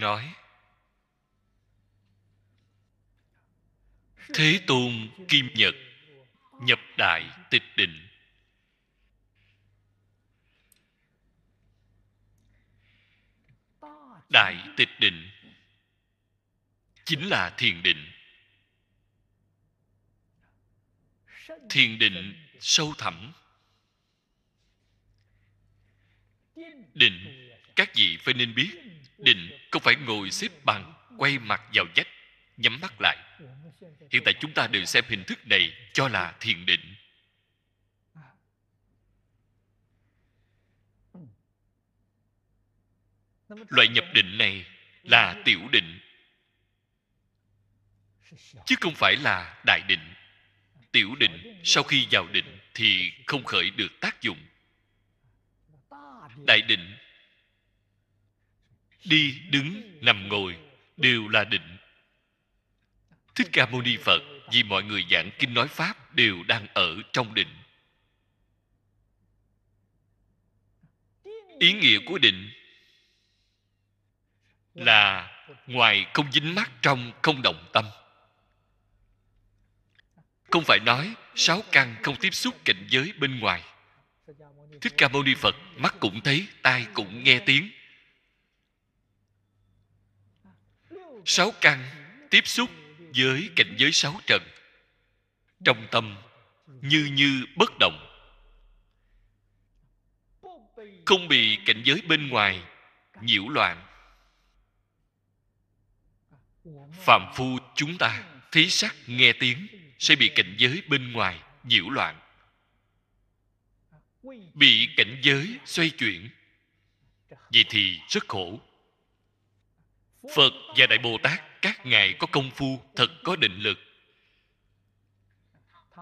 nói thế tôn kim nhật nhập đại tịch định đại tịch định chính là thiền định thiền định sâu thẳm định các vị phải nên biết định không phải ngồi xếp bằng quay mặt vào vách nhắm mắt lại hiện tại chúng ta đều xem hình thức này cho là thiền định loại nhập định này là tiểu định chứ không phải là đại định tiểu định sau khi vào định thì không khởi được tác dụng đại định đi đứng nằm ngồi đều là định thích ca mâu ni phật vì mọi người giảng kinh nói pháp đều đang ở trong định ý nghĩa của định là ngoài không dính mắt trong không động tâm không phải nói sáu căn không tiếp xúc cảnh giới bên ngoài thích ca mâu ni phật mắt cũng thấy tai cũng nghe tiếng sáu căn tiếp xúc với cảnh giới sáu trần trong tâm như như bất động không bị cảnh giới bên ngoài nhiễu loạn phạm phu chúng ta thấy sắc nghe tiếng sẽ bị cảnh giới bên ngoài nhiễu loạn bị cảnh giới xoay chuyển vậy thì rất khổ phật và đại bồ tát các ngài có công phu thật có định lực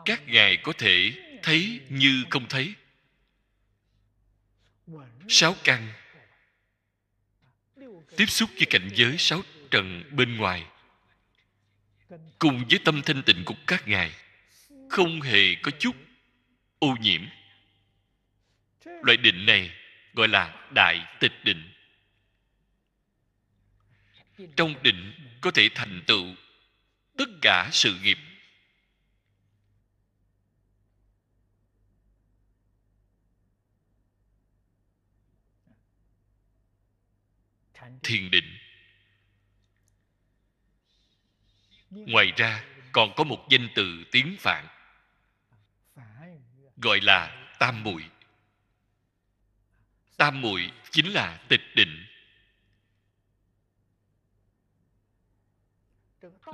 các ngài có thể thấy như không thấy sáu căn tiếp xúc với cảnh giới sáu trần bên ngoài cùng với tâm thanh tịnh của các ngài không hề có chút ô nhiễm loại định này gọi là đại tịch định trong định có thể thành tựu tất cả sự nghiệp thiền định ngoài ra còn có một danh từ tiếng phạn gọi là tam muội tam muội chính là tịch định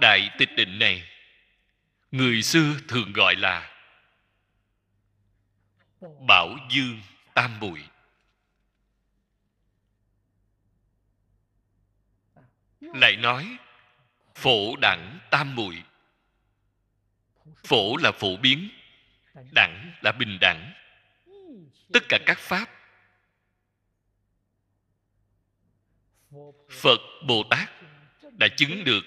đại tịch định này người xưa thường gọi là bảo dương tam muội lại nói phổ đẳng tam muội phổ là phổ biến đẳng là bình đẳng tất cả các pháp phật bồ tát đã chứng được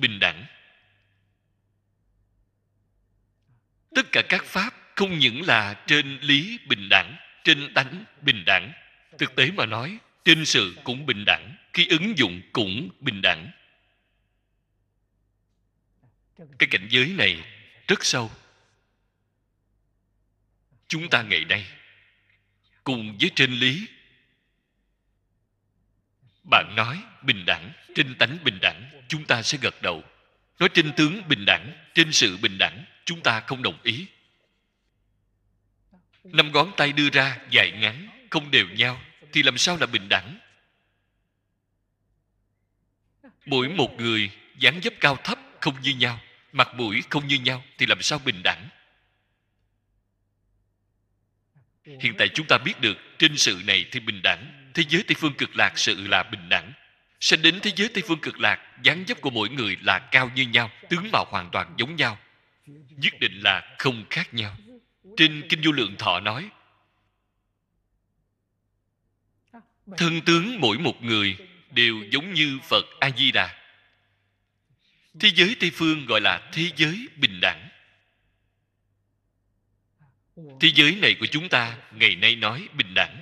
bình đẳng tất cả các pháp không những là trên lý bình đẳng trên tánh bình đẳng thực tế mà nói trên sự cũng bình đẳng khi ứng dụng cũng bình đẳng cái cảnh giới này rất sâu chúng ta ngày nay cùng với trên lý bạn nói bình đẳng trên tánh bình đẳng chúng ta sẽ gật đầu nói trên tướng bình đẳng trên sự bình đẳng chúng ta không đồng ý năm ngón tay đưa ra dài ngắn không đều nhau thì làm sao là bình đẳng mỗi một người dáng dấp cao thấp không như nhau mặt mũi không như nhau thì làm sao bình đẳng hiện tại chúng ta biết được trên sự này thì bình đẳng thế giới tây phương cực lạc sự là bình đẳng sanh đến thế giới tây phương cực lạc dáng dấp của mỗi người là cao như nhau tướng mạo hoàn toàn giống nhau nhất định là không khác nhau trên kinh vô lượng thọ nói thân tướng mỗi một người đều giống như phật a di đà thế giới tây phương gọi là thế giới bình đẳng thế giới này của chúng ta ngày nay nói bình đẳng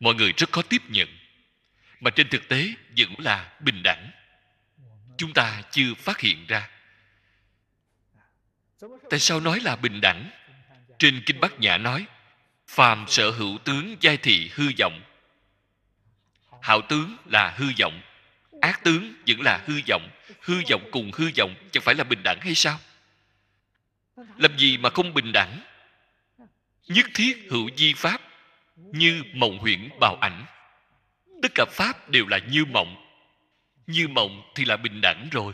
mọi người rất khó tiếp nhận mà trên thực tế vẫn là bình đẳng chúng ta chưa phát hiện ra tại sao nói là bình đẳng trên kinh bát nhã nói phàm sở hữu tướng giai thị hư vọng hảo tướng là hư vọng ác tướng vẫn là hư vọng hư vọng cùng hư vọng chẳng phải là bình đẳng hay sao làm gì mà không bình đẳng nhất thiết hữu di pháp như mộng huyễn bào ảnh tất cả pháp đều là như mộng như mộng thì là bình đẳng rồi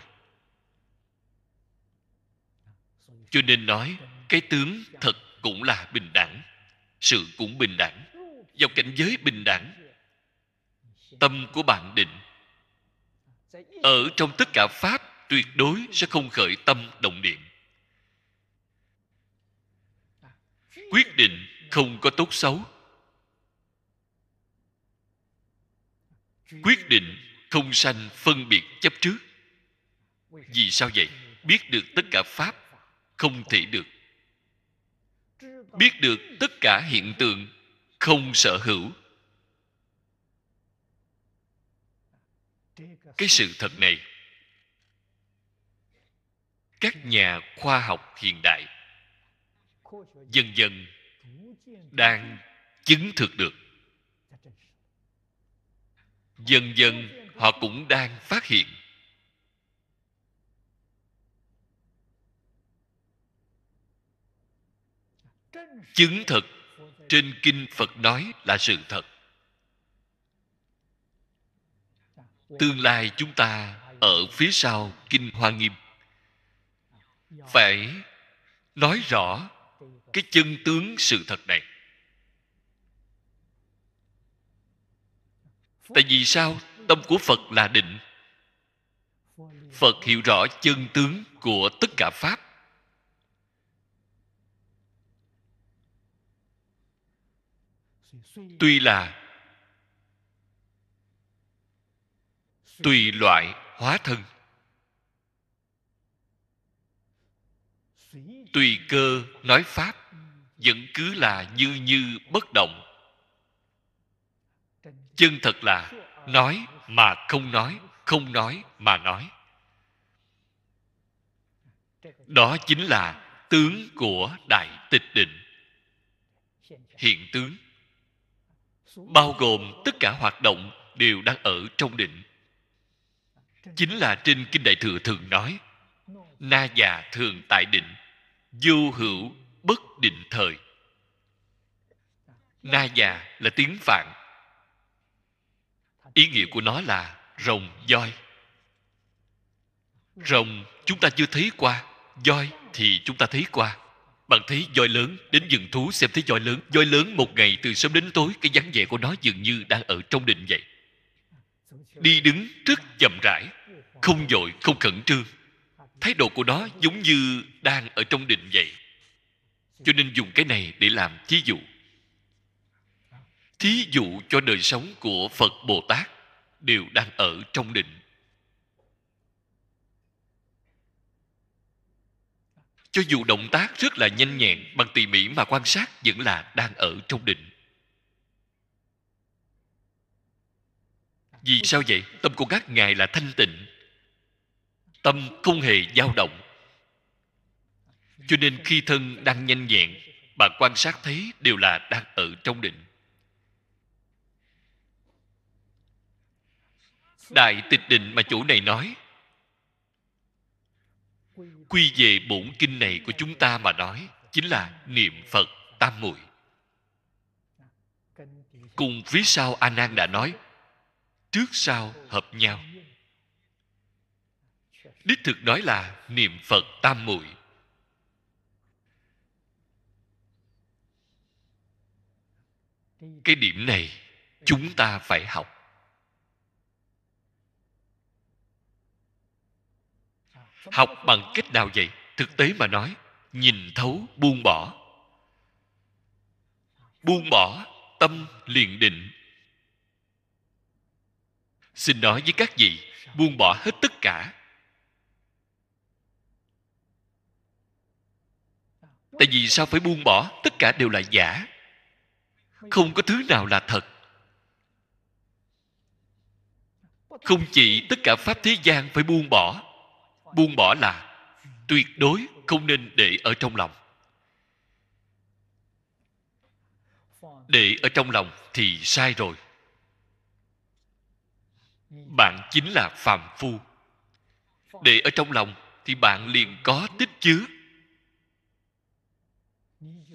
cho nên nói cái tướng thật cũng là bình đẳng sự cũng bình đẳng vào cảnh giới bình đẳng tâm của bạn định ở trong tất cả pháp tuyệt đối sẽ không khởi tâm động niệm quyết định không có tốt xấu quyết định không sanh phân biệt chấp trước vì sao vậy biết được tất cả pháp không thể được biết được tất cả hiện tượng không sở hữu cái sự thật này các nhà khoa học hiện đại dần dần đang chứng thực được dần dần họ cũng đang phát hiện chứng thực trên kinh phật nói là sự thật tương lai chúng ta ở phía sau kinh hoa nghiêm phải nói rõ cái chân tướng sự thật này tại vì sao tâm của phật là định phật hiểu rõ chân tướng của tất cả pháp tuy là tùy loại hóa thân tùy cơ nói pháp vẫn cứ là như như bất động chân thật là nói mà không nói không nói mà nói đó chính là tướng của đại tịch định hiện tướng bao gồm tất cả hoạt động đều đang ở trong định chính là trên kinh đại thừa thường nói na già thường tại định vô hữu bất định thời na già là tiếng phạn ý nghĩa của nó là rồng voi rồng chúng ta chưa thấy qua voi thì chúng ta thấy qua bạn thấy voi lớn đến dừng thú xem thấy voi lớn voi lớn một ngày từ sớm đến tối cái dáng vẻ của nó dường như đang ở trong định vậy đi đứng rất chậm rãi không dội không khẩn trương thái độ của nó giống như đang ở trong định vậy cho nên dùng cái này để làm thí dụ thí dụ cho đời sống của phật bồ tát đều đang ở trong định cho dù động tác rất là nhanh nhẹn bằng tỉ mỉ mà quan sát vẫn là đang ở trong định vì sao vậy tâm của các ngài là thanh tịnh tâm không hề dao động cho nên khi thân đang nhanh nhẹn bạn quan sát thấy đều là đang ở trong định đại tịch định mà chỗ này nói quy về bổn kinh này của chúng ta mà nói chính là niệm phật tam muội cùng phía sau a nan đã nói trước sau hợp nhau đích thực nói là niệm phật tam muội cái điểm này chúng ta phải học học bằng cách nào vậy thực tế mà nói nhìn thấu buông bỏ buông bỏ tâm liền định xin nói với các vị buông bỏ hết tất cả tại vì sao phải buông bỏ tất cả đều là giả không có thứ nào là thật không chỉ tất cả pháp thế gian phải buông bỏ buông bỏ là tuyệt đối không nên để ở trong lòng để ở trong lòng thì sai rồi bạn chính là phàm phu để ở trong lòng thì bạn liền có tích chứa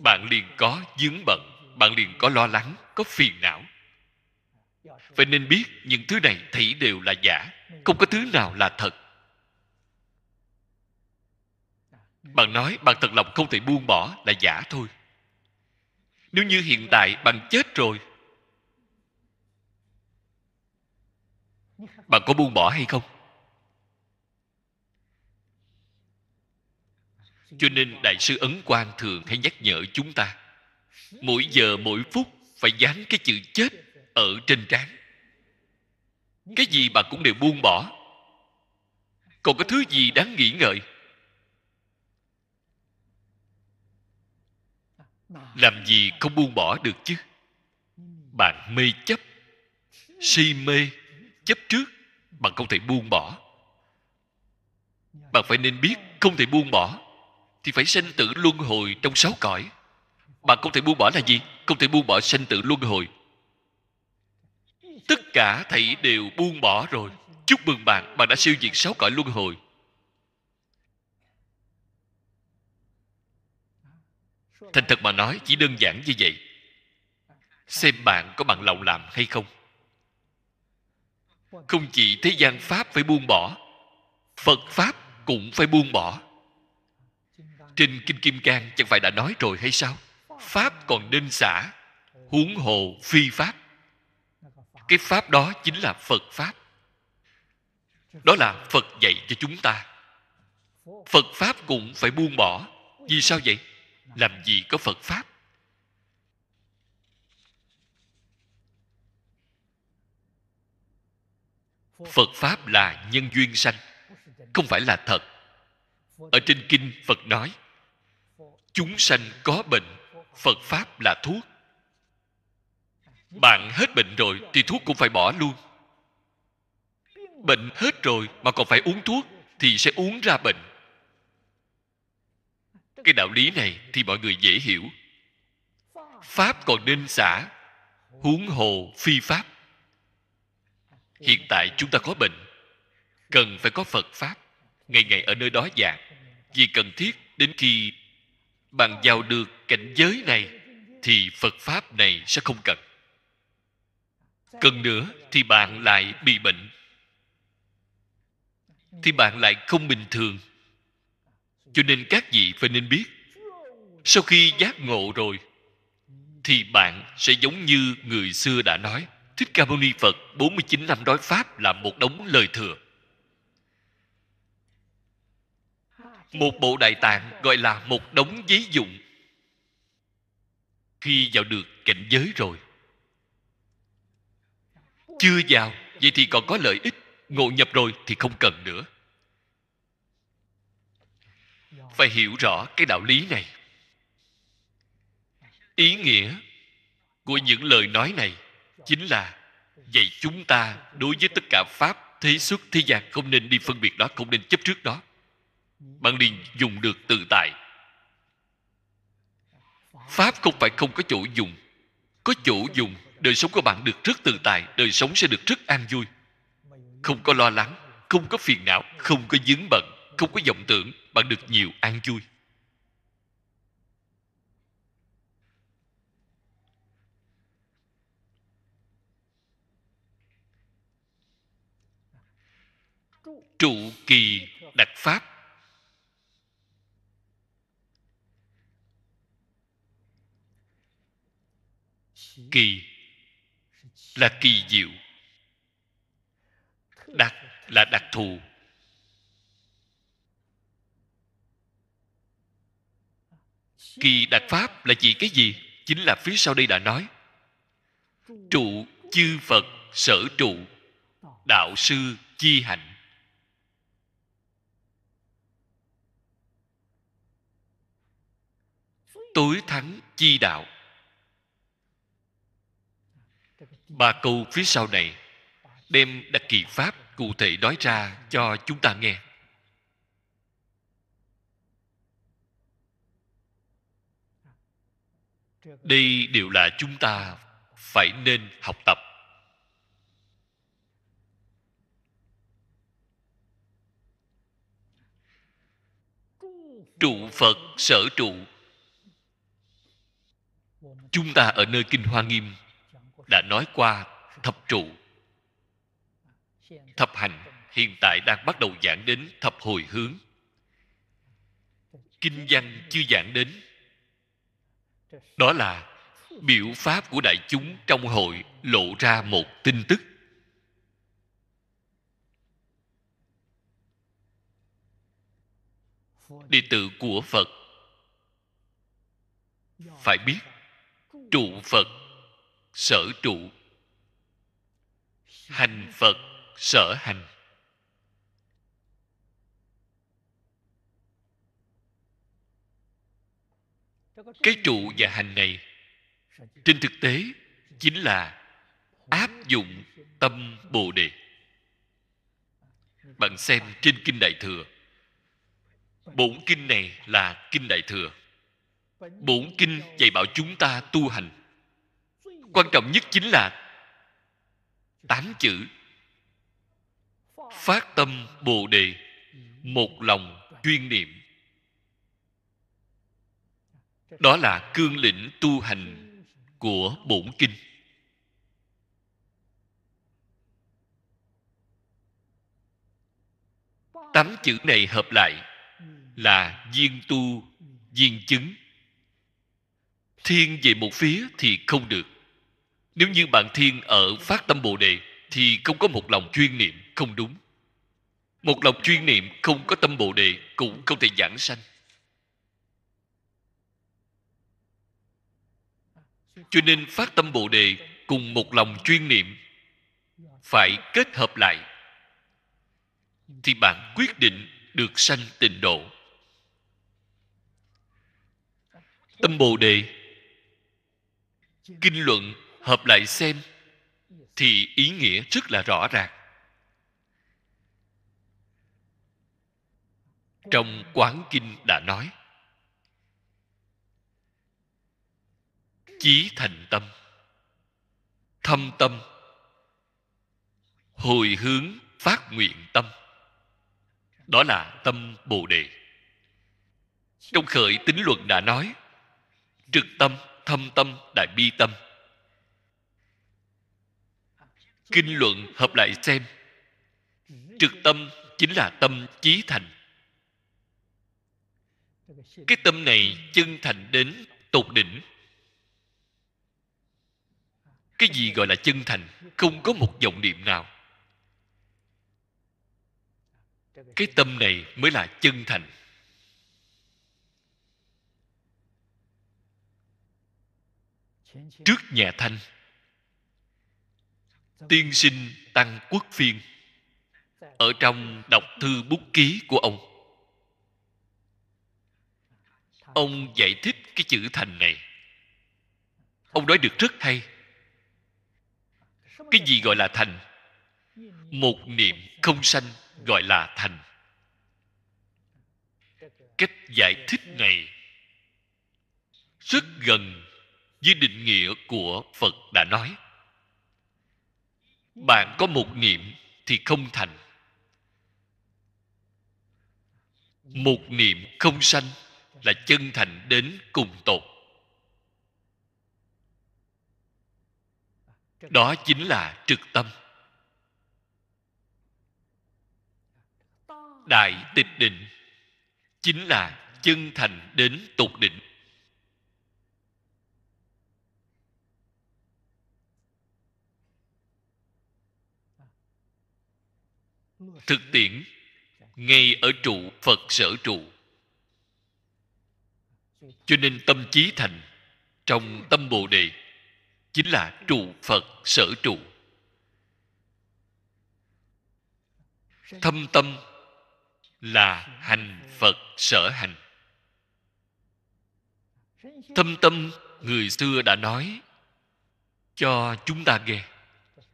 bạn liền có dướng bận bạn liền có lo lắng có phiền não phải nên biết những thứ này thảy đều là giả không có thứ nào là thật bạn nói bạn thật lòng không thể buông bỏ là giả thôi nếu như hiện tại bạn chết rồi bạn có buông bỏ hay không cho nên đại sư ấn quang thường hay nhắc nhở chúng ta mỗi giờ mỗi phút phải dán cái chữ chết ở trên trán cái gì bạn cũng đều buông bỏ còn có thứ gì đáng nghĩ ngợi làm gì không buông bỏ được chứ bạn mê chấp si mê chấp trước bạn không thể buông bỏ bạn phải nên biết không thể buông bỏ thì phải sanh tử luân hồi trong sáu cõi bạn không thể buông bỏ là gì không thể buông bỏ sanh tử luân hồi tất cả thảy đều buông bỏ rồi chúc mừng bạn bạn đã siêu diệt sáu cõi luân hồi thành thật mà nói chỉ đơn giản như vậy xem bạn có bằng lòng làm hay không không chỉ thế gian pháp phải buông bỏ phật pháp cũng phải buông bỏ trên kinh kim cang chẳng phải đã nói rồi hay sao pháp còn nên xả huống hồ phi pháp cái pháp đó chính là phật pháp đó là phật dạy cho chúng ta phật pháp cũng phải buông bỏ vì sao vậy làm gì có phật pháp phật pháp là nhân duyên sanh không phải là thật ở trên kinh phật nói chúng sanh có bệnh phật pháp là thuốc bạn hết bệnh rồi thì thuốc cũng phải bỏ luôn bệnh hết rồi mà còn phải uống thuốc thì sẽ uống ra bệnh cái đạo lý này thì mọi người dễ hiểu pháp còn nên xả huống hồ phi pháp hiện tại chúng ta có bệnh cần phải có phật pháp ngày ngày ở nơi đó giảng vì cần thiết đến khi bạn vào được cảnh giới này thì phật pháp này sẽ không cần cần nữa thì bạn lại bị bệnh thì bạn lại không bình thường cho nên các vị phải nên biết sau khi giác ngộ rồi thì bạn sẽ giống như người xưa đã nói Thích Ca Mâu Ni Phật 49 năm nói Pháp là một đống lời thừa Một bộ đại tạng gọi là một đống giấy dụng Khi vào được cảnh giới rồi Chưa vào Vậy thì còn có lợi ích Ngộ nhập rồi thì không cần nữa phải hiểu rõ cái đạo lý này ý nghĩa của những lời nói này chính là dạy chúng ta đối với tất cả pháp thế xuất thế gian không nên đi phân biệt đó không nên chấp trước đó bạn liền dùng được tự tại pháp không phải không có chỗ dùng có chỗ dùng đời sống của bạn được rất tự tại đời sống sẽ được rất an vui không có lo lắng không có phiền não không có dính bận không có vọng tưởng bạn được nhiều an vui trụ kỳ đặc pháp kỳ là kỳ diệu đặc là đặc thù kỳ đạt pháp là chỉ cái gì chính là phía sau đây đã nói trụ chư phật sở trụ đạo sư chi hạnh tối thắng chi đạo ba câu phía sau này đem đặc kỳ pháp cụ thể nói ra cho chúng ta nghe đây đều là chúng ta phải nên học tập trụ phật sở trụ chúng ta ở nơi kinh hoa nghiêm đã nói qua thập trụ thập hành hiện tại đang bắt đầu giảng đến thập hồi hướng kinh văn chưa giảng đến đó là biểu pháp của đại chúng trong hội lộ ra một tin tức đệ tử của phật phải biết trụ phật sở trụ hành phật sở hành cái trụ và hành này trên thực tế chính là áp dụng tâm bồ đề bạn xem trên kinh đại thừa bổn kinh này là kinh đại thừa bổn kinh dạy bảo chúng ta tu hành quan trọng nhất chính là tám chữ phát tâm bồ đề một lòng chuyên niệm đó là cương lĩnh tu hành của bổn kinh tám chữ này hợp lại là viên tu viên chứng thiên về một phía thì không được nếu như bạn thiên ở phát tâm bồ đề thì không có một lòng chuyên niệm không đúng một lòng chuyên niệm không có tâm bồ đề cũng không thể giảng sanh cho nên phát tâm bồ đề cùng một lòng chuyên niệm phải kết hợp lại thì bạn quyết định được sanh tịnh độ tâm bồ đề kinh luận hợp lại xem thì ý nghĩa rất là rõ ràng trong quán kinh đã nói chí thành tâm thâm tâm hồi hướng phát nguyện tâm đó là tâm bồ đề trong khởi tính luận đã nói trực tâm thâm tâm đại bi tâm kinh luận hợp lại xem trực tâm chính là tâm chí thành cái tâm này chân thành đến tột đỉnh cái gì gọi là chân thành không có một vọng niệm nào cái tâm này mới là chân thành trước nhà thanh tiên sinh tăng quốc phiên ở trong đọc thư bút ký của ông ông giải thích cái chữ thành này ông nói được rất hay cái gì gọi là thành một niệm không sanh gọi là thành cách giải thích này rất gần với định nghĩa của phật đã nói bạn có một niệm thì không thành một niệm không sanh là chân thành đến cùng tột đó chính là trực tâm đại tịch định chính là chân thành đến tục định thực tiễn ngay ở trụ phật sở trụ cho nên tâm trí thành trong tâm bồ đề chính là trụ phật sở trụ thâm tâm là hành phật sở hành thâm tâm người xưa đã nói cho chúng ta nghe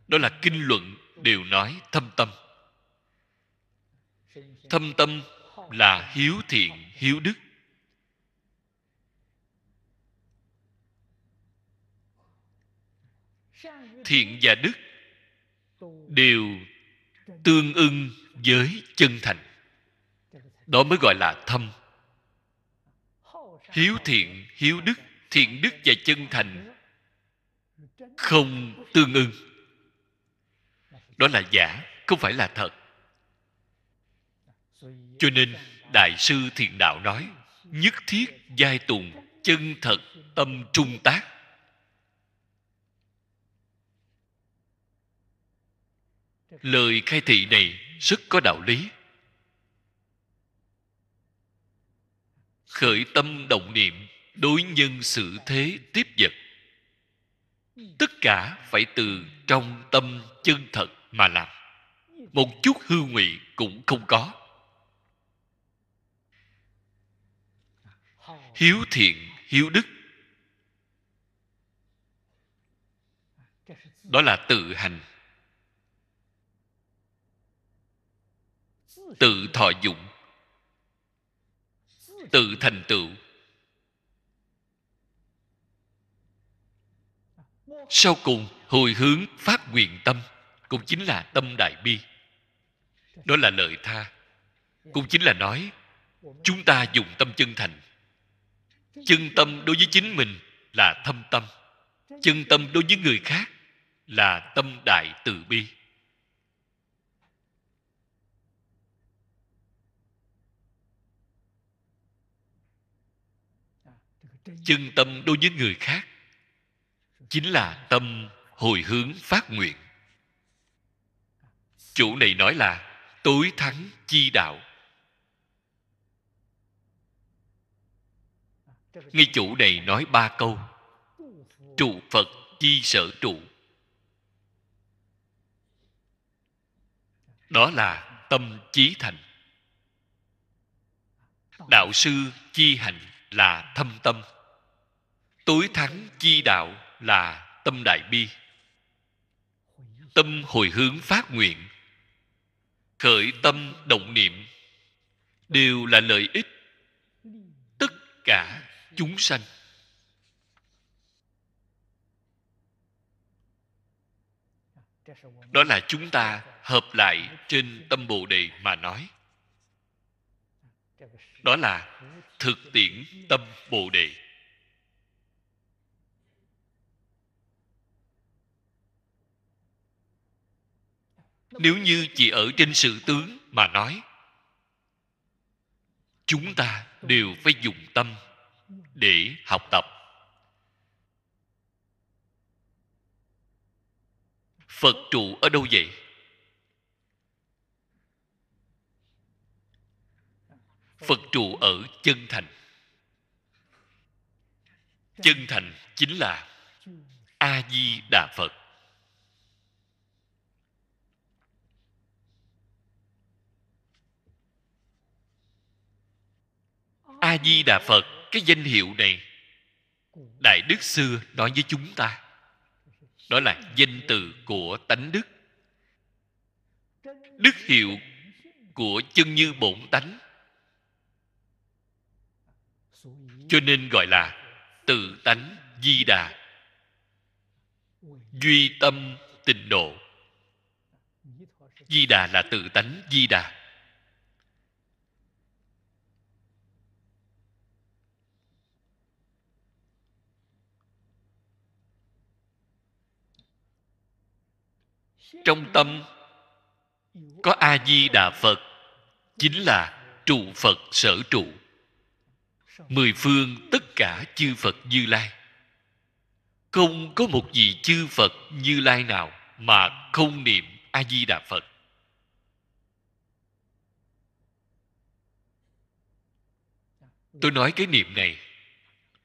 đó là kinh luận đều nói thâm tâm thâm tâm là hiếu thiện hiếu đức thiện và đức đều tương ưng với chân thành đó mới gọi là thâm hiếu thiện hiếu đức thiện đức và chân thành không tương ưng đó là giả không phải là thật cho nên đại sư thiền đạo nói nhất thiết giai tùng chân thật tâm trung tác lời khai thị này rất có đạo lý khởi tâm động niệm đối nhân xử thế tiếp vật tất cả phải từ trong tâm chân thật mà làm một chút hư ngụy cũng không có hiếu thiện hiếu đức đó là tự hành tự thọ dụng tự thành tựu sau cùng hồi hướng phát nguyện tâm cũng chính là tâm đại bi đó là lời tha cũng chính là nói chúng ta dùng tâm chân thành chân tâm đối với chính mình là thâm tâm chân tâm đối với người khác là tâm đại từ bi chân tâm đối với người khác chính là tâm hồi hướng phát nguyện chủ này nói là tối thắng chi đạo ngay chủ này nói ba câu trụ phật chi sở trụ đó là tâm chí thành đạo sư chi hành là thâm tâm tối thắng chi đạo là tâm đại bi tâm hồi hướng phát nguyện khởi tâm động niệm đều là lợi ích tất cả chúng sanh đó là chúng ta hợp lại trên tâm bồ đề mà nói đó là thực tiễn tâm bồ đề nếu như chỉ ở trên sự tướng mà nói chúng ta đều phải dùng tâm để học tập phật trụ ở đâu vậy phật trụ ở chân thành chân thành chính là a di đà phật a di đà phật cái danh hiệu này đại đức xưa nói với chúng ta đó là danh từ của tánh đức đức hiệu của chân như bổn tánh cho nên gọi là tự tánh di đà duy tâm tịnh độ di đà là tự tánh di đà trong tâm có a di đà phật chính là trụ phật sở trụ mười phương tất cả chư phật như lai không có một vị chư phật như lai nào mà không niệm a di đà phật tôi nói cái niệm này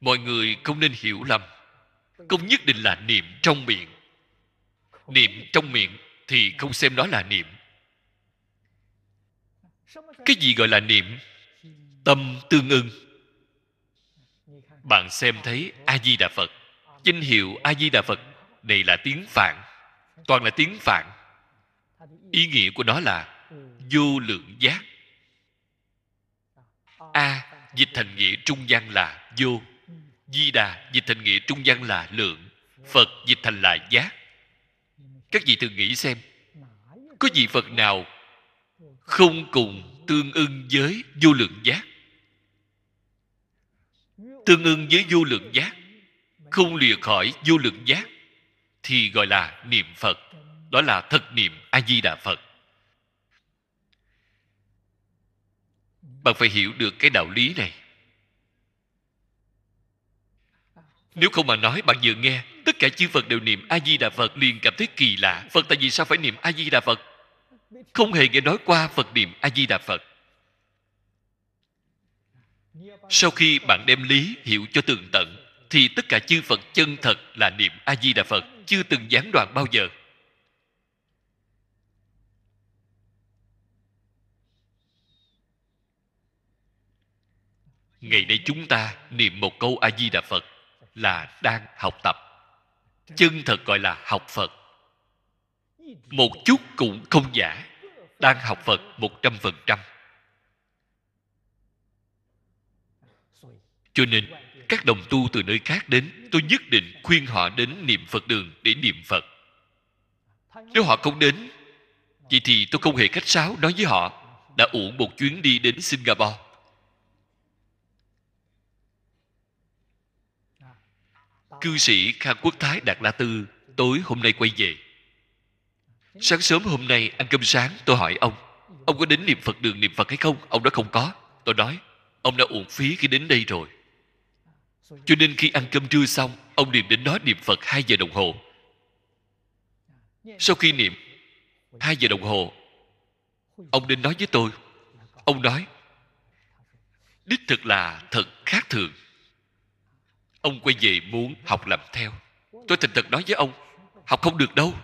mọi người không nên hiểu lầm không nhất định là niệm trong miệng niệm trong miệng thì không xem đó là niệm cái gì gọi là niệm tâm tương ưng bạn xem thấy a di đà phật danh hiệu a di đà phật này là tiếng phạn toàn là tiếng phạn ý nghĩa của nó là vô lượng giác a dịch thành nghĩa trung gian là vô di đà dịch thành nghĩa trung gian là lượng phật dịch thành là giác các vị thường nghĩ xem có vị phật nào không cùng tương ưng với vô lượng giác tương ưng với vô lượng giác không lìa khỏi vô lượng giác thì gọi là niệm phật đó là thật niệm a di đà phật bạn phải hiểu được cái đạo lý này nếu không mà nói bạn vừa nghe tất cả chư phật đều niệm a di đà phật liền cảm thấy kỳ lạ phật tại vì sao phải niệm a di đà phật không hề nghe nói qua phật niệm a di đà phật sau khi bạn đem lý hiểu cho tường tận thì tất cả chư phật chân thật là niệm a di đà phật chưa từng gián đoạn bao giờ ngày nay chúng ta niệm một câu a di đà phật là đang học tập chân thật gọi là học phật một chút cũng không giả đang học phật một trăm phần trăm cho nên các đồng tu từ nơi khác đến tôi nhất định khuyên họ đến niệm phật đường để niệm phật nếu họ không đến vậy thì tôi không hề khách sáo nói với họ đã uổng một chuyến đi đến singapore cư sĩ khang quốc thái đạt la tư tối hôm nay quay về sáng sớm hôm nay ăn cơm sáng tôi hỏi ông ông có đến niệm phật đường niệm phật hay không ông đó không có tôi nói ông đã uổng phí khi đến đây rồi cho nên khi ăn cơm trưa xong ông niệm đến đó niệm phật 2 giờ đồng hồ sau khi niệm 2 giờ đồng hồ ông đến nói với tôi ông nói đích thực là thật khác thường ông quay về muốn học làm theo tôi thành thật nói với ông học không được đâu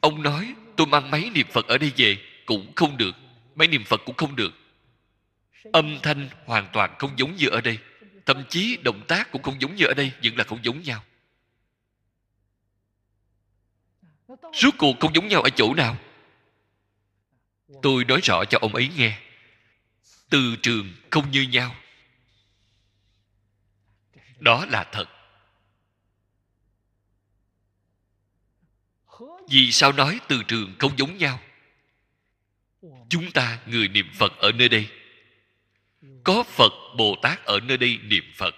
ông nói tôi mang máy niệm phật ở đây về cũng không được máy niệm phật cũng không được âm thanh hoàn toàn không giống như ở đây thậm chí động tác cũng không giống như ở đây vẫn là không giống nhau rốt cuộc không giống nhau ở chỗ nào tôi nói rõ cho ông ấy nghe từ trường không như nhau đó là thật vì sao nói từ trường không giống nhau chúng ta người niệm phật ở nơi đây có phật bồ tát ở nơi đây niệm phật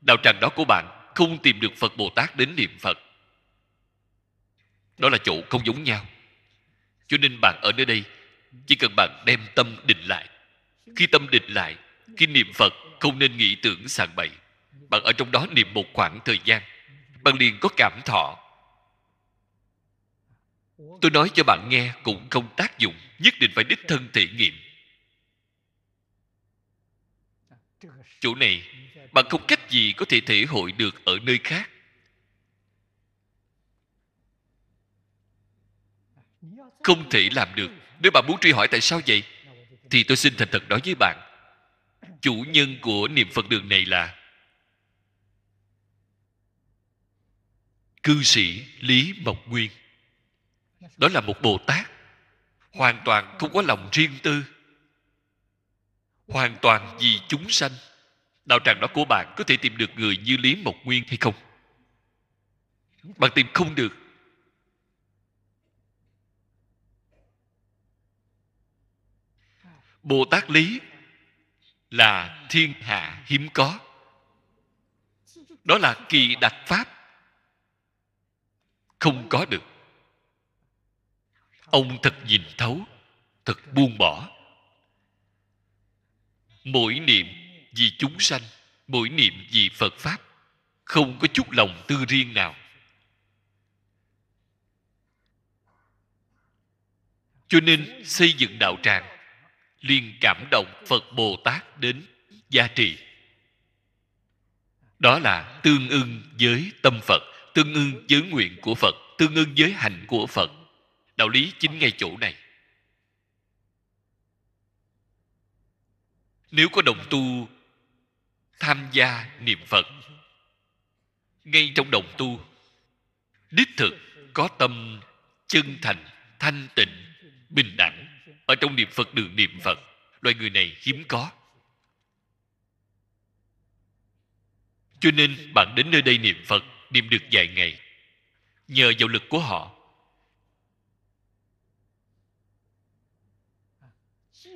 đạo tràng đó của bạn không tìm được phật bồ tát đến niệm phật đó là chỗ không giống nhau cho nên bạn ở nơi đây chỉ cần bạn đem tâm định lại khi tâm định lại khi niệm phật không nên nghĩ tưởng sàng bậy bạn ở trong đó niệm một khoảng thời gian bạn liền có cảm thọ tôi nói cho bạn nghe cũng không tác dụng nhất định phải đích thân thể nghiệm chỗ này bạn không cách gì có thể thể hội được ở nơi khác không thể làm được nếu bạn muốn truy hỏi tại sao vậy thì tôi xin thành thật nói với bạn chủ nhân của niệm phật đường này là cư sĩ lý mộc nguyên đó là một bồ tát hoàn toàn không có lòng riêng tư hoàn toàn vì chúng sanh đạo tràng đó của bạn có thể tìm được người như lý mộc nguyên hay không bạn tìm không được bồ tát lý là thiên hạ hiếm có đó là kỳ đặc pháp không có được ông thật nhìn thấu thật buông bỏ mỗi niệm vì chúng sanh mỗi niệm vì phật pháp không có chút lòng tư riêng nào cho nên xây dựng đạo tràng liền cảm động phật bồ tát đến gia trì đó là tương ưng với tâm phật tương ưng với nguyện của phật tương ưng với hành của phật đạo lý chính ngay chỗ này nếu có đồng tu tham gia niệm phật ngay trong đồng tu đích thực có tâm chân thành thanh tịnh bình đẳng ở trong niệm phật đường niệm phật loài người này hiếm có cho nên bạn đến nơi đây niệm phật niệm được vài ngày nhờ vào lực của họ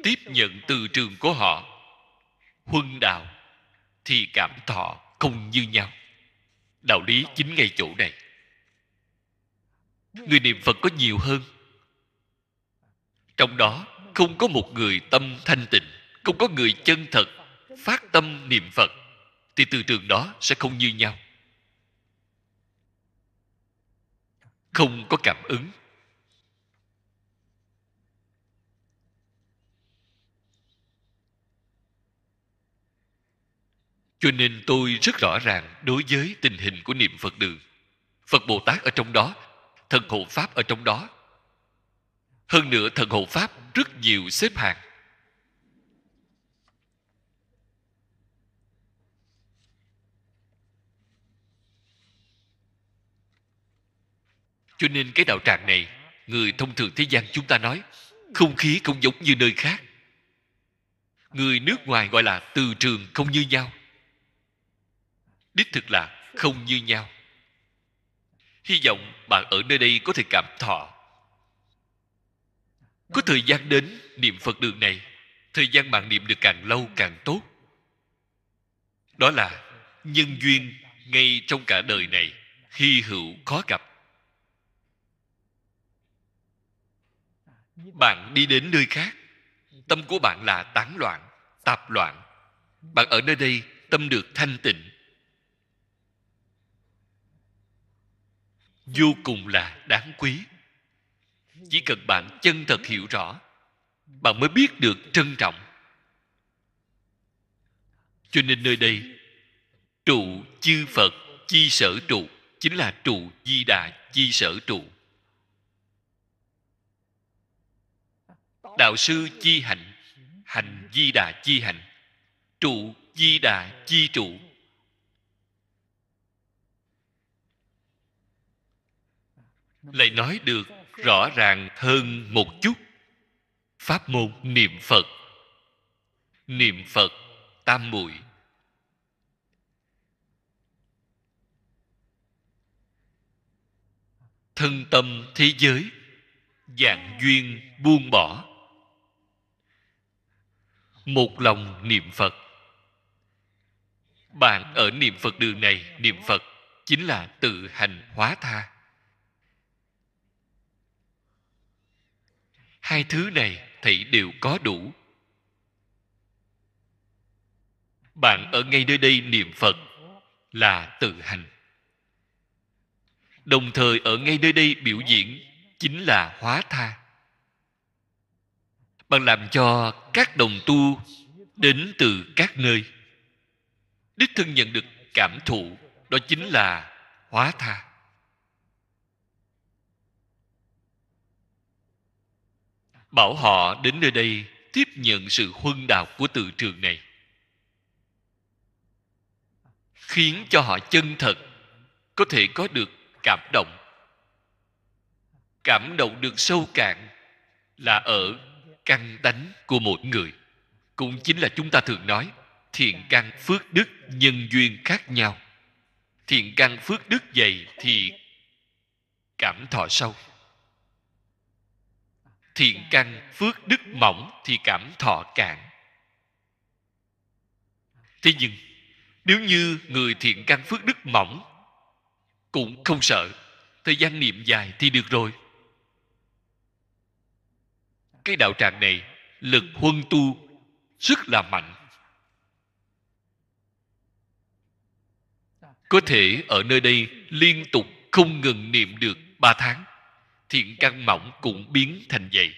tiếp nhận từ trường của họ huân đạo thì cảm thọ không như nhau đạo lý chính ngay chỗ này người niệm phật có nhiều hơn trong đó không có một người tâm thanh tịnh không có người chân thật phát tâm niệm phật thì từ trường đó sẽ không như nhau không có cảm ứng cho nên tôi rất rõ ràng đối với tình hình của niệm phật đường phật bồ tát ở trong đó thần hộ pháp ở trong đó hơn nữa thần hộ pháp rất nhiều xếp hàng cho nên cái đạo tràng này người thông thường thế gian chúng ta nói không khí không giống như nơi khác người nước ngoài gọi là từ trường không như nhau đích thực là không như nhau hy vọng bạn ở nơi đây có thể cảm thọ có thời gian đến niệm phật đường này thời gian bạn niệm được càng lâu càng tốt đó là nhân duyên ngay trong cả đời này hy hữu khó gặp bạn đi đến nơi khác tâm của bạn là tán loạn tạp loạn bạn ở nơi đây tâm được thanh tịnh vô cùng là đáng quý chỉ cần bạn chân thật hiểu rõ bạn mới biết được trân trọng cho nên nơi đây trụ chư phật chi sở trụ chính là trụ di đà chi sở trụ đạo sư chi hạnh hành di đà chi hạnh trụ di đà chi trụ lại nói được rõ ràng hơn một chút pháp môn niệm phật niệm phật tam muội thân tâm thế giới dạng duyên buông bỏ một lòng niệm phật bạn ở niệm phật đường này niệm phật chính là tự hành hóa tha hai thứ này thì đều có đủ bạn ở ngay nơi đây niệm phật là tự hành đồng thời ở ngay nơi đây biểu diễn chính là hóa tha bạn làm cho các đồng tu đến từ các nơi đích thân nhận được cảm thụ đó chính là hóa tha bảo họ đến nơi đây tiếp nhận sự huân đạo của từ trường này khiến cho họ chân thật có thể có được cảm động cảm động được sâu cạn là ở căn tánh của mỗi người cũng chính là chúng ta thường nói thiện căn phước đức nhân duyên khác nhau thiện căn phước đức dày thì cảm thọ sâu thiện dạ. căn phước đức mỏng thì cảm thọ cạn thế nhưng nếu như người thiện căn phước đức mỏng cũng không sợ thời gian niệm dài thì được rồi cái đạo tràng này lực huân tu rất là mạnh có thể ở nơi đây liên tục không ngừng niệm được ba tháng thiện căn mỏng cũng biến thành vậy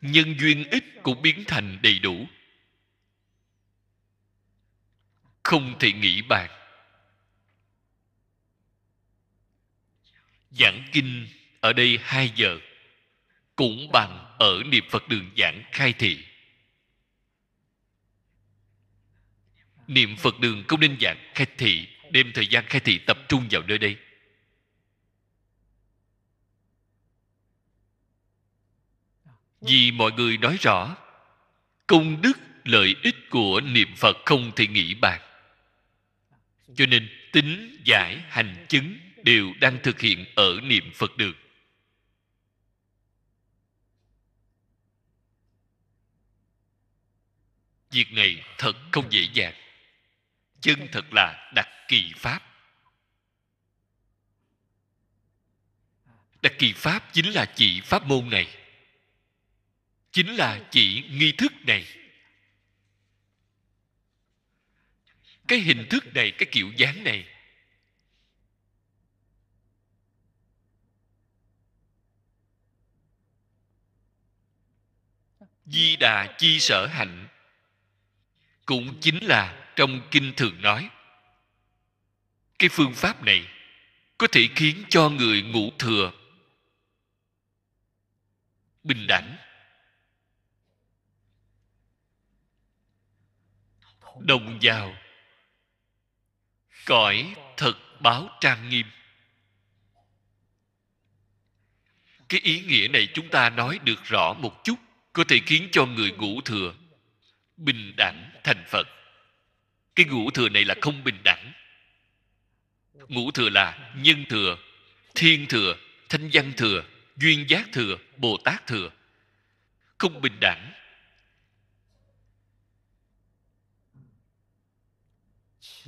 nhân duyên ít cũng biến thành đầy đủ không thể nghĩ bàn giảng kinh ở đây hai giờ cũng bằng ở niệm phật đường giảng khai thị niệm phật đường không nên giảng khai thị đem thời gian khai thị tập trung vào nơi đây vì mọi người nói rõ công đức lợi ích của niệm phật không thể nghĩ bàn cho nên tính giải hành chứng đều đang thực hiện ở niệm phật đường việc này thật không dễ dàng chân thật là đặc kỳ pháp đặc kỳ pháp chính là chỉ pháp môn này chính là chỉ nghi thức này cái hình thức này cái kiểu dáng này di đà chi sở hạnh cũng chính là trong kinh thường nói cái phương pháp này có thể khiến cho người ngủ thừa bình đẳng đồng vào cõi thật báo trang nghiêm cái ý nghĩa này chúng ta nói được rõ một chút có thể khiến cho người ngủ thừa bình đẳng thành phật cái ngũ thừa này là không bình đẳng ngũ thừa là nhân thừa thiên thừa thanh văn thừa duyên giác thừa bồ tát thừa không bình đẳng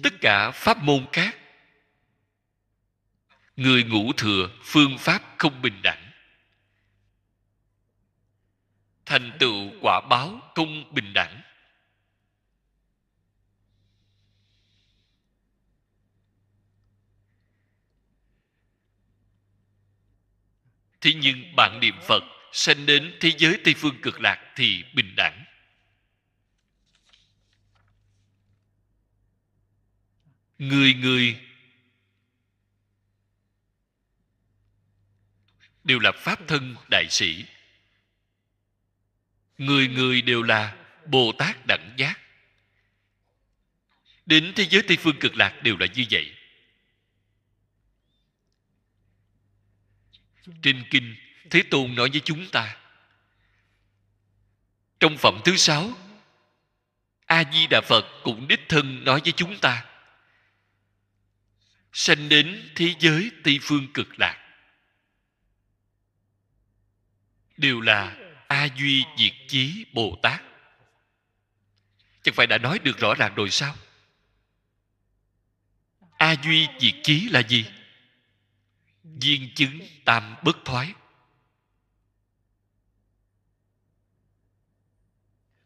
tất cả pháp môn khác người ngũ thừa phương pháp không bình đẳng thành tựu quả báo không bình đẳng thế nhưng bạn niệm phật sanh đến thế giới tây phương cực lạc thì bình đẳng người người đều là pháp thân đại sĩ người người đều là bồ tát đẳng giác đến thế giới tây phương cực lạc đều là như vậy trên kinh thế tôn nói với chúng ta trong phẩm thứ sáu a di đà phật cũng đích thân nói với chúng ta sanh đến thế giới tây phương cực lạc đều là a duy diệt chí bồ tát chẳng phải đã nói được rõ ràng rồi sao a duy diệt chí là gì viên chứng tam bất thoái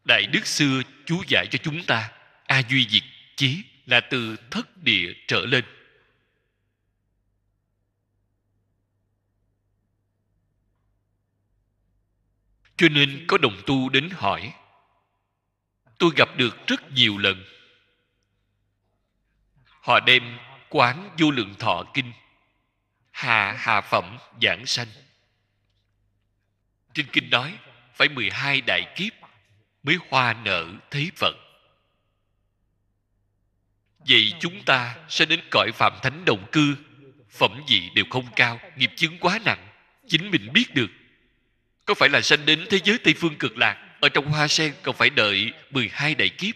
đại đức xưa chú giải cho chúng ta a duy diệt chí là từ thất địa trở lên cho nên có đồng tu đến hỏi tôi gặp được rất nhiều lần họ đem quán vô lượng thọ kinh hà hà phẩm giảng sanh trên kinh nói phải 12 đại kiếp mới hoa nở thế phận vậy chúng ta sẽ đến cõi phạm thánh đồng cư phẩm vị đều không cao nghiệp chứng quá nặng chính mình biết được có phải là sanh đến thế giới tây phương cực lạc ở trong hoa sen còn phải đợi 12 đại kiếp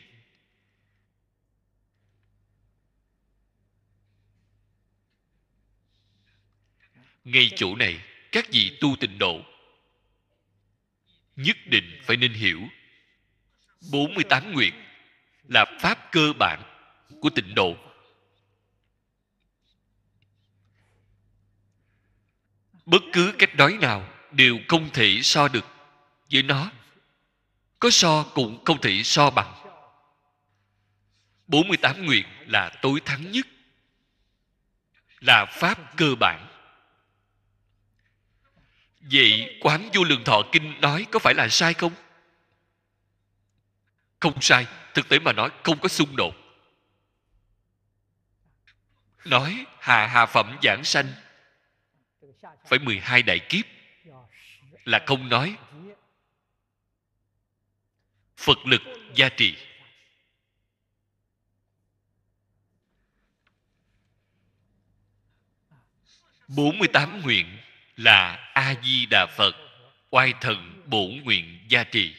ngay chỗ này các vị tu tịnh độ nhất định phải nên hiểu 48 nguyện là pháp cơ bản của tịnh độ bất cứ cách nói nào đều không thể so được với nó có so cũng không thể so bằng 48 nguyện là tối thắng nhất là pháp cơ bản vậy quán vô lượng thọ kinh nói có phải là sai không không sai thực tế mà nói không có xung đột nói hà hà phẩm giảng sanh phải 12 đại kiếp là không nói Phật lực gia trì bốn mươi tám nguyện là a di đà phật oai thần bổ nguyện gia trì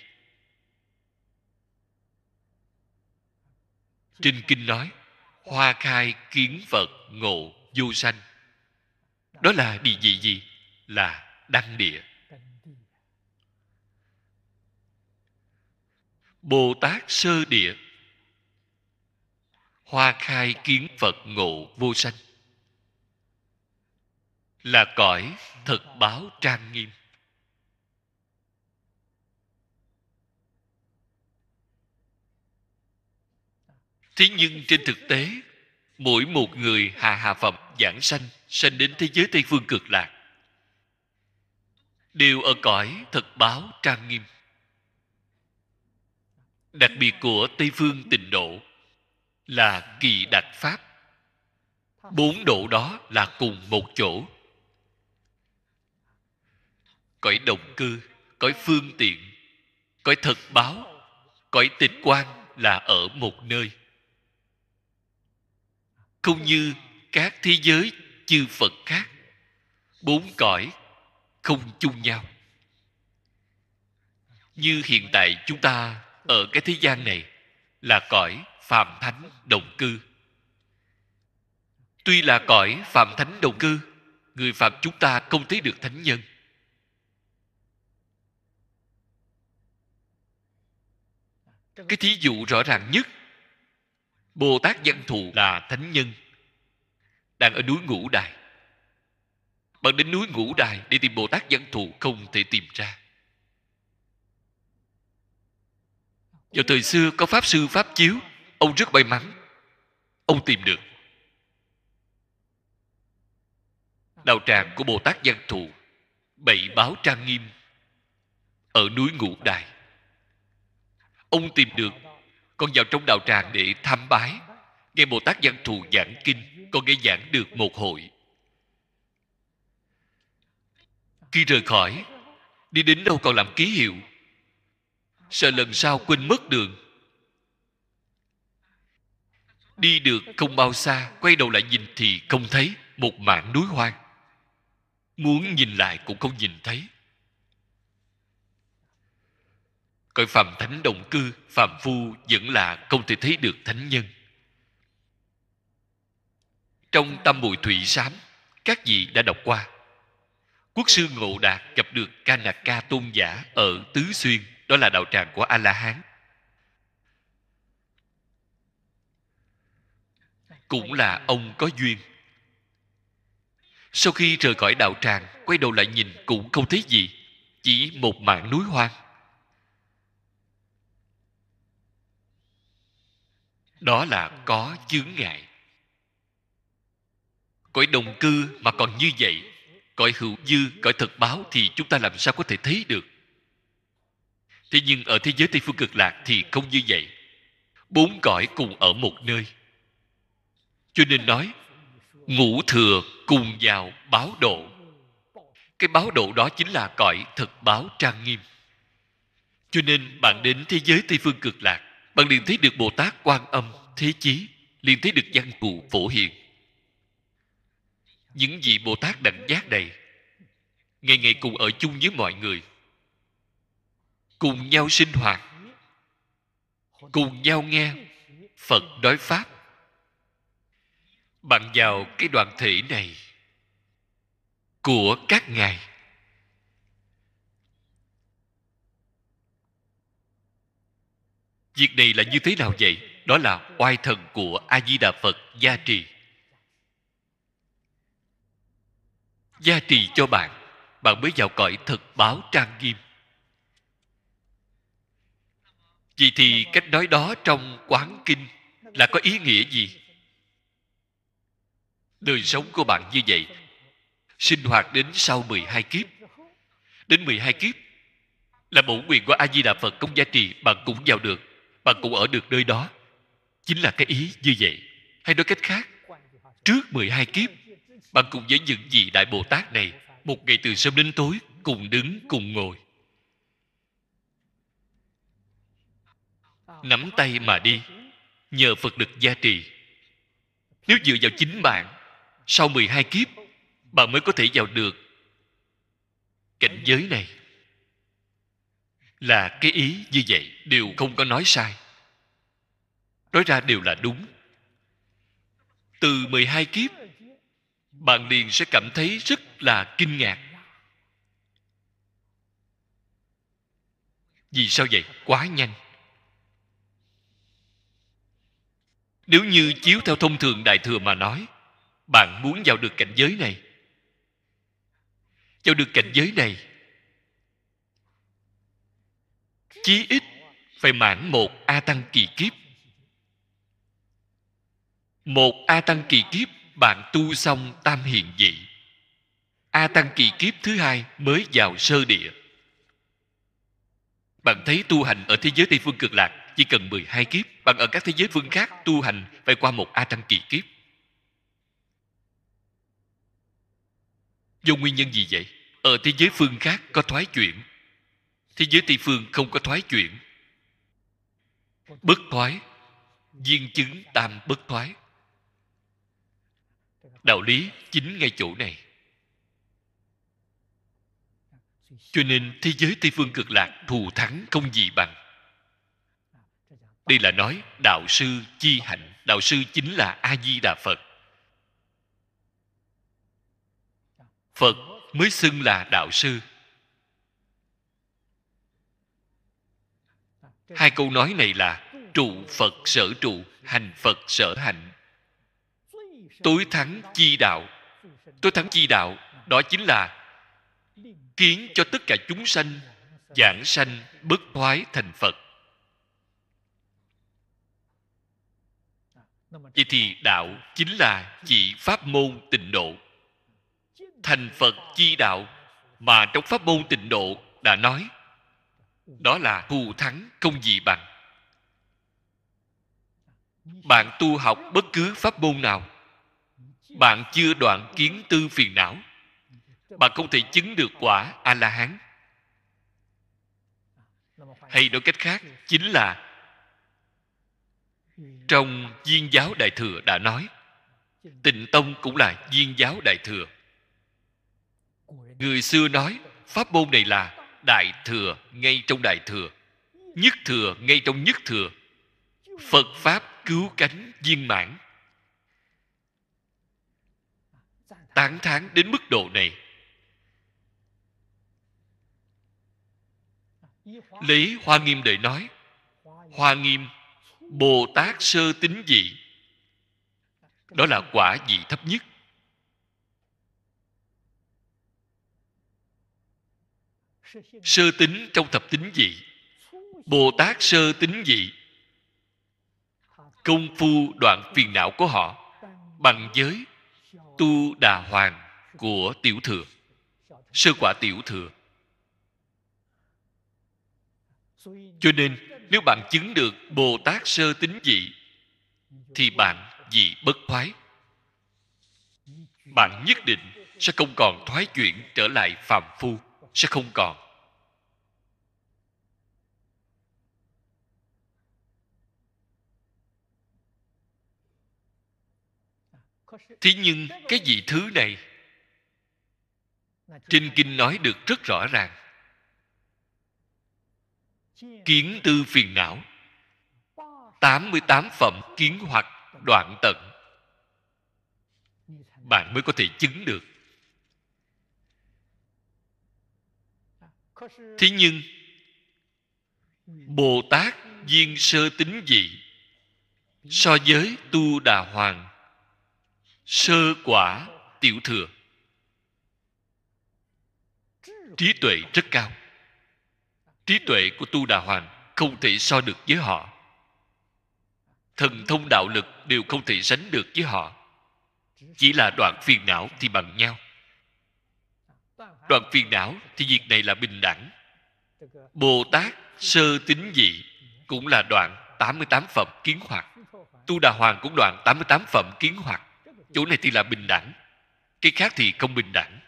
trên kinh nói hoa khai kiến phật ngộ vô sanh đó là địa vị gì là đăng địa bồ tát sơ địa hoa khai kiến phật ngộ vô sanh là cõi thực báo trang nghiêm thế nhưng trên thực tế mỗi một người hạ hạ phẩm giảng sanh sanh đến thế giới tây phương cực lạc đều ở cõi thực báo trang nghiêm đặc biệt của tây phương tịnh độ là kỳ đạch pháp bốn độ đó là cùng một chỗ cõi đồng cư cõi phương tiện cõi thật báo cõi tịch quan là ở một nơi không như các thế giới chư phật khác bốn cõi không chung nhau như hiện tại chúng ta ở cái thế gian này là cõi phàm thánh đồng cư tuy là cõi phàm thánh đồng cư người phàm chúng ta không thấy được thánh nhân cái thí dụ rõ ràng nhất bồ tát văn thù là thánh nhân đang ở núi ngũ đài bạn đến núi ngũ đài để tìm bồ tát văn thù không thể tìm ra vào thời xưa có pháp sư pháp chiếu ông rất may mắn ông tìm được đạo tràng của bồ tát văn thù bảy báo trang nghiêm ở núi ngũ đài ông tìm được con vào trong đạo tràng để tham bái nghe bồ tát văn thù giảng kinh con nghe giảng được một hội khi rời khỏi đi đến đâu còn làm ký hiệu sợ lần sau quên mất đường đi được không bao xa quay đầu lại nhìn thì không thấy một mảng núi hoang muốn nhìn lại cũng không nhìn thấy Cõi phàm thánh đồng cư, phàm phu vẫn là không thể thấy được thánh nhân. Trong tâm bụi thủy sám, các vị đã đọc qua. Quốc sư Ngộ Đạt gặp được Ca Nạc Ca Tôn giả ở Tứ Xuyên, đó là đạo tràng của A-la-hán. Cũng là ông có duyên. Sau khi rời khỏi đạo tràng, quay đầu lại nhìn cũng không thấy gì, chỉ một mảng núi hoang đó là có chướng ngại cõi đồng cư mà còn như vậy cõi hữu dư cõi thực báo thì chúng ta làm sao có thể thấy được thế nhưng ở thế giới tây phương cực lạc thì không như vậy bốn cõi cùng ở một nơi cho nên nói ngũ thừa cùng vào báo độ cái báo độ đó chính là cõi thực báo trang nghiêm cho nên bạn đến thế giới tây phương cực lạc bạn liền thấy được bồ tát quan âm thế chí liền thấy được văn cụ phổ hiền những vị bồ tát đẳng giác này ngày ngày cùng ở chung với mọi người cùng nhau sinh hoạt cùng nhau nghe phật đối pháp bạn vào cái đoàn thể này của các ngài việc này là như thế nào vậy đó là oai thần của a di đà phật gia trì gia trì cho bạn bạn mới vào cõi thực báo trang nghiêm vậy thì cách nói đó trong quán kinh là có ý nghĩa gì đời sống của bạn như vậy sinh hoạt đến sau 12 kiếp đến 12 kiếp là bổ quyền của a di đà phật công gia trì bạn cũng vào được bạn cũng ở được nơi đó chính là cái ý như vậy hay nói cách khác trước 12 kiếp bạn cùng với những vị đại bồ tát này một ngày từ sớm đến tối cùng đứng cùng ngồi nắm tay mà đi nhờ phật lực gia trì nếu dựa vào chính bạn sau 12 kiếp bạn mới có thể vào được cảnh giới này là cái ý như vậy đều không có nói sai nói ra đều là đúng từ 12 kiếp bạn liền sẽ cảm thấy rất là kinh ngạc vì sao vậy quá nhanh nếu như chiếu theo thông thường đại thừa mà nói bạn muốn vào được cảnh giới này vào được cảnh giới này chí ít phải mãn một a tăng kỳ kiếp một a tăng kỳ kiếp bạn tu xong tam hiền dị a tăng kỳ kiếp thứ hai mới vào sơ địa bạn thấy tu hành ở thế giới tây phương cực lạc chỉ cần 12 kiếp bạn ở các thế giới phương khác tu hành phải qua một a tăng kỳ kiếp do nguyên nhân gì vậy ở thế giới phương khác có thoái chuyển thế giới tây phương không có thoái chuyển bất thoái viên chứng tam bất thoái đạo lý chính ngay chỗ này cho nên thế giới tây phương cực lạc thù thắng không gì bằng đây là nói đạo sư chi hạnh đạo sư chính là a di đà phật phật mới xưng là đạo sư hai câu nói này là trụ phật sở trụ hành phật sở hành tối thắng chi đạo tối thắng chi đạo đó chính là kiến cho tất cả chúng sanh giảng sanh bất thoái thành phật vậy thì đạo chính là chỉ pháp môn tịnh độ thành phật chi đạo mà trong pháp môn tịnh độ đã nói đó là thù thắng không gì bằng bạn tu học bất cứ pháp môn nào bạn chưa đoạn kiến tư phiền não bạn không thể chứng được quả a la hán hay nói cách khác chính là trong viên giáo đại thừa đã nói tịnh tông cũng là viên giáo đại thừa người xưa nói pháp môn này là đại thừa ngay trong đại thừa nhất thừa ngay trong nhất thừa phật pháp cứu cánh viên mãn tán thán đến mức độ này lấy hoa nghiêm để nói hoa nghiêm bồ tát sơ tính dị đó là quả vị thấp nhất sơ tính trong thập tính gì, bồ tát sơ tính gì, công phu đoạn phiền não của họ bằng giới tu đà hoàng của tiểu thừa sơ quả tiểu thừa cho nên nếu bạn chứng được bồ tát sơ tính gì, thì bạn gì bất thoái bạn nhất định sẽ không còn thoái chuyển trở lại phàm phu sẽ không còn thế nhưng cái gì thứ này trên kinh nói được rất rõ ràng kiến tư phiền não 88 phẩm kiến hoặc đoạn tận bạn mới có thể chứng được thế nhưng bồ tát viên sơ tính dị so với tu đà hoàng sơ quả tiểu thừa trí tuệ rất cao trí tuệ của tu đà hoàng không thể so được với họ thần thông đạo lực đều không thể sánh được với họ chỉ là đoạn phiền não thì bằng nhau đoàn phiền não thì việc này là bình đẳng bồ tát sơ tính dị cũng là đoạn 88 phẩm kiến hoạt tu đà hoàng cũng đoạn 88 phẩm kiến hoạt chỗ này thì là bình đẳng cái khác thì không bình đẳng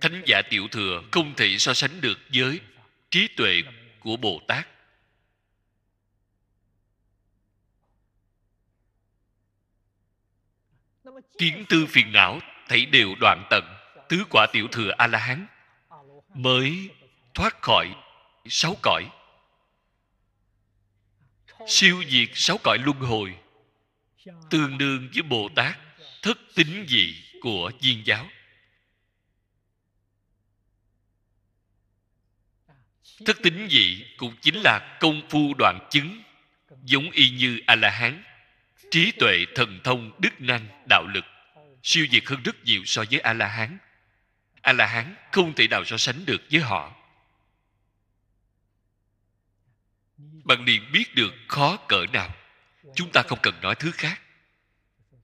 thánh giả tiểu thừa không thể so sánh được với trí tuệ của bồ tát kiến tư phiền não thấy đều đoạn tận tứ quả tiểu thừa a la hán mới thoát khỏi sáu cõi siêu diệt sáu cõi luân hồi tương đương với bồ tát thất tính dị của viên giáo thất tính dị cũng chính là công phu đoạn chứng giống y như a la hán trí tuệ thần thông đức năng đạo lực siêu việt hơn rất nhiều so với a la hán a la hán không thể nào so sánh được với họ bạn liền biết được khó cỡ nào chúng ta không cần nói thứ khác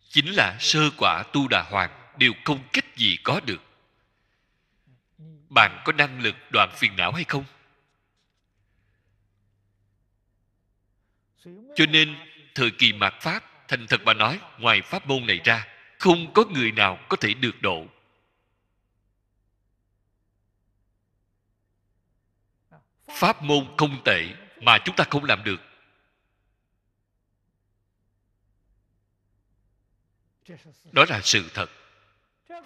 chính là sơ quả tu đà hoàng đều không cách gì có được bạn có năng lực đoạn phiền não hay không cho nên thời kỳ mạt pháp thành thật mà nói ngoài pháp môn này ra không có người nào có thể được độ pháp môn không tệ mà chúng ta không làm được đó là sự thật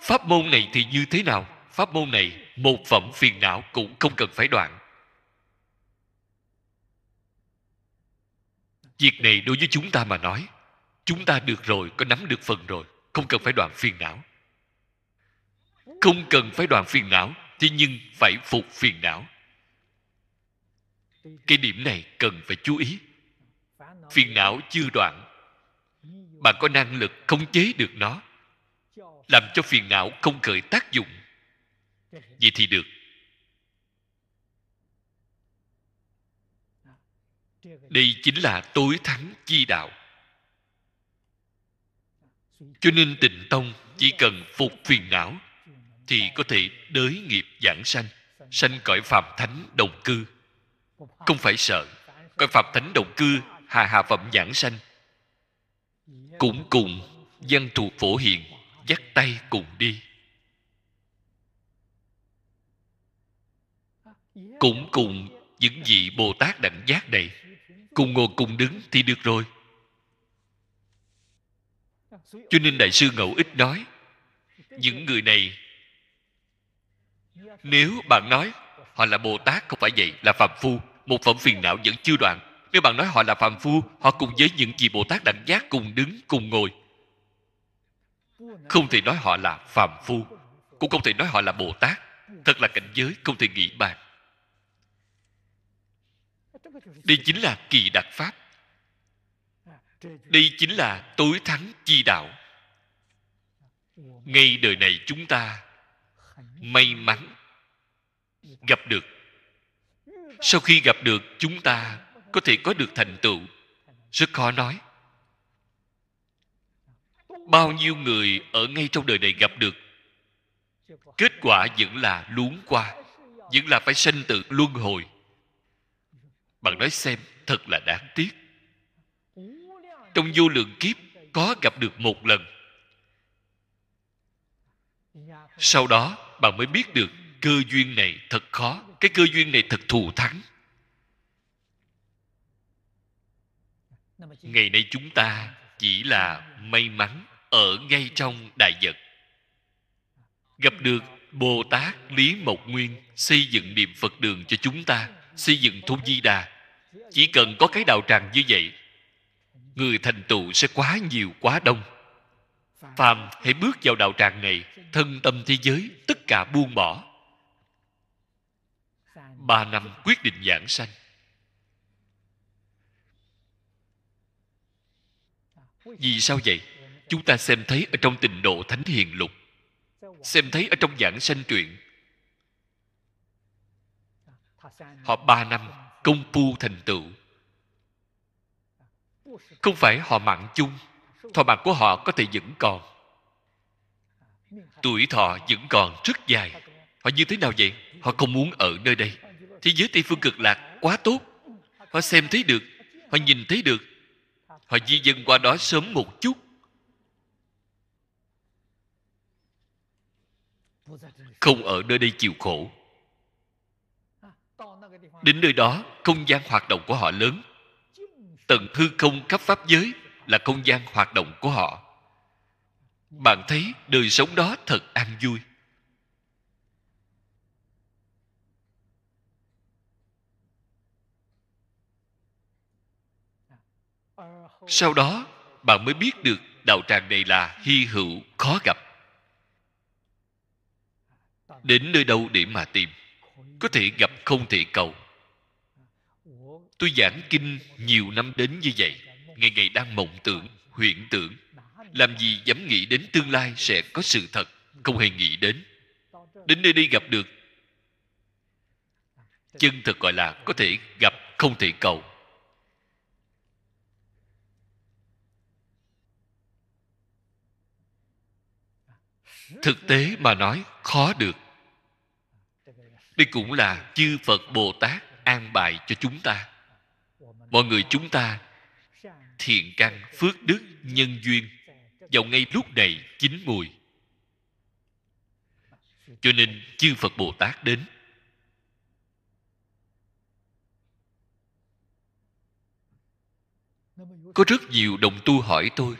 pháp môn này thì như thế nào pháp môn này một phẩm phiền não cũng không cần phải đoạn việc này đối với chúng ta mà nói chúng ta được rồi có nắm được phần rồi không cần phải đoạn phiền não không cần phải đoạn phiền não thế nhưng phải phục phiền não cái điểm này cần phải chú ý phiền não chưa đoạn bạn có năng lực khống chế được nó làm cho phiền não không khởi tác dụng vậy thì được đây chính là tối thắng chi đạo cho nên tịnh tông chỉ cần phục phiền não thì có thể đới nghiệp giảng sanh sanh cõi phàm thánh đồng cư không phải sợ coi phạm thánh động cư hà hà phẩm giảng sanh cũng cùng dân thuộc phổ hiền dắt tay cùng đi cũng cùng những vị bồ tát đẳng giác này cùng ngồi cùng đứng thì được rồi cho nên đại sư ngẫu ích nói những người này nếu bạn nói họ là bồ tát không phải vậy là phạm phu một phẩm phiền não vẫn chưa đoạn nếu bạn nói họ là phàm phu họ cùng với những vị bồ tát đẳng giác cùng đứng cùng ngồi không thể nói họ là phàm phu cũng không thể nói họ là bồ tát thật là cảnh giới không thể nghĩ bàn đây chính là kỳ đặc pháp đây chính là tối thắng chi đạo ngay đời này chúng ta may mắn gặp được sau khi gặp được chúng ta có thể có được thành tựu rất khó nói bao nhiêu người ở ngay trong đời này gặp được kết quả vẫn là luống qua vẫn là phải sanh tử luân hồi bạn nói xem thật là đáng tiếc trong vô lượng kiếp có gặp được một lần sau đó bạn mới biết được cơ duyên này thật khó cái cơ duyên này thật thù thắng ngày nay chúng ta chỉ là may mắn ở ngay trong đại vật gặp được bồ tát lý mộc nguyên xây dựng niệm phật đường cho chúng ta xây dựng thu di đà chỉ cần có cái đạo tràng như vậy người thành tựu sẽ quá nhiều quá đông phàm hãy bước vào đạo tràng này thân tâm thế giới tất cả buông bỏ ba năm quyết định giảng sanh vì sao vậy chúng ta xem thấy ở trong tình độ thánh hiền lục xem thấy ở trong giảng sanh truyện họ ba năm công phu thành tựu không phải họ mạng chung thọ mạng của họ có thể vẫn còn tuổi thọ vẫn còn rất dài họ như thế nào vậy họ không muốn ở nơi đây thế giới tây phương cực lạc quá tốt họ xem thấy được họ nhìn thấy được họ di dân qua đó sớm một chút không ở nơi đây chịu khổ đến nơi đó không gian hoạt động của họ lớn tầng thư không khắp pháp giới là không gian hoạt động của họ bạn thấy đời sống đó thật an vui sau đó bạn mới biết được đạo tràng này là hy hữu khó gặp đến nơi đâu để mà tìm có thể gặp không thể cầu tôi giảng kinh nhiều năm đến như vậy ngày ngày đang mộng tưởng huyễn tưởng làm gì dám nghĩ đến tương lai sẽ có sự thật không hề nghĩ đến đến nơi đi gặp được chân thật gọi là có thể gặp không thể cầu thực tế mà nói khó được đây cũng là chư phật bồ tát an bài cho chúng ta mọi người chúng ta thiện căn phước đức nhân duyên vào ngay lúc này chín mùi cho nên chư phật bồ tát đến có rất nhiều đồng tu hỏi tôi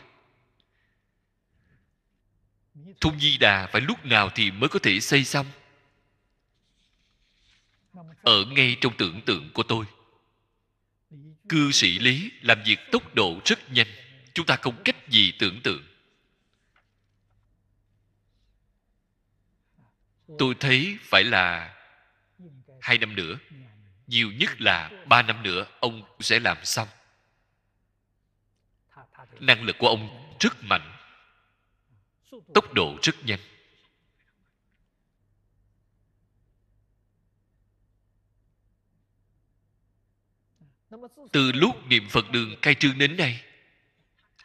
thung di đà phải lúc nào thì mới có thể xây xong ở ngay trong tưởng tượng của tôi cư sĩ lý làm việc tốc độ rất nhanh chúng ta không cách gì tưởng tượng tôi thấy phải là hai năm nữa nhiều nhất là ba năm nữa ông sẽ làm xong năng lực của ông rất mạnh tốc độ rất nhanh từ lúc niệm phật đường khai trương đến nay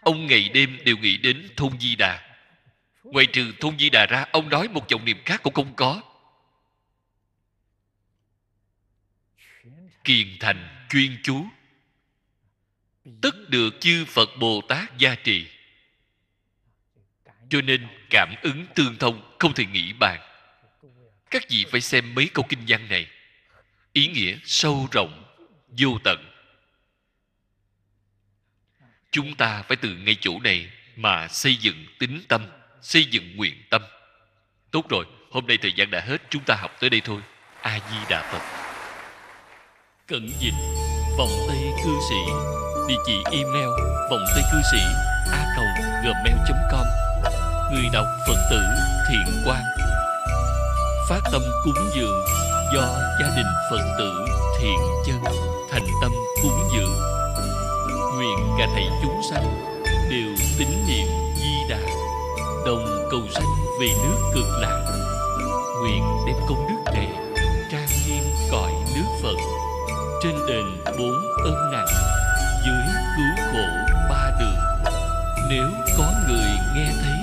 ông ngày đêm đều nghĩ đến thôn di đà ngoài trừ thôn di đà ra ông nói một vọng niệm khác cũng không có kiền thành chuyên chú tức được chư phật bồ tát gia trì cho nên cảm ứng tương thông không thể nghĩ bàn các vị phải xem mấy câu kinh văn này ý nghĩa sâu rộng vô tận chúng ta phải từ ngay chỗ này mà xây dựng tính tâm xây dựng nguyện tâm tốt rồi hôm nay thời gian đã hết chúng ta học tới đây thôi a di đà phật cận dịch vòng tay cư sĩ địa chỉ email vòng tay cư sĩ a gmail com người đọc phật tử thiện quan phát tâm cúng dường do gia đình phật tử thiện chân thành tâm cúng dường nguyện cả thầy chúng sanh đều tín niệm di đà đồng cầu sanh về nước cực lạc nguyện đem công đức này trang nghiêm cõi nước phật trên đền bốn ơn nặng dưới cứu khổ ba đường nếu có người nghe thấy